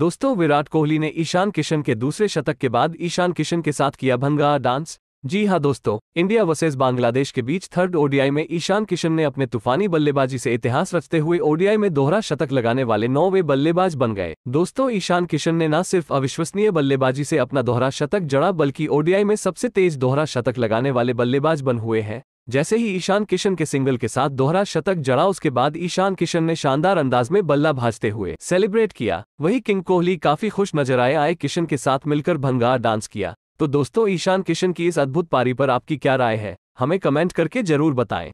दोस्तों विराट कोहली ने ईशान किशन के दूसरे शतक के बाद ईशान किशन के साथ किया भंगा डांस जी हां दोस्तों इंडिया वर्सेज बांग्लादेश के बीच थर्ड ओडीआई में ईशान किशन ने अपने तूफानी बल्लेबाजी से इतिहास रचते हुए ओडीआई में दोहरा शतक लगाने वाले नौवे बल्लेबाज बन गए दोस्तों ईशान किशन ने न सिर्फ अविश्वसनीय बल्लेबाजी से अपना दोहरा शतक जड़ा बल्कि ओडीआई में सबसे तेज दोहरा शतक लगाने वाले बल्लेबाज बन हुए हैं जैसे ही ईशान किशन के सिंगल के साथ दोहरा शतक जड़ा उसके बाद ईशान किशन ने शानदार अंदाज में बल्ला भाजते हुए सेलिब्रेट किया वही किंग कोहली काफी खुश नजर आए आए किशन के साथ मिलकर भंगार डांस किया तो दोस्तों ईशान किशन की इस अद्भुत पारी पर आपकी क्या राय है हमें कमेंट करके जरूर बताएं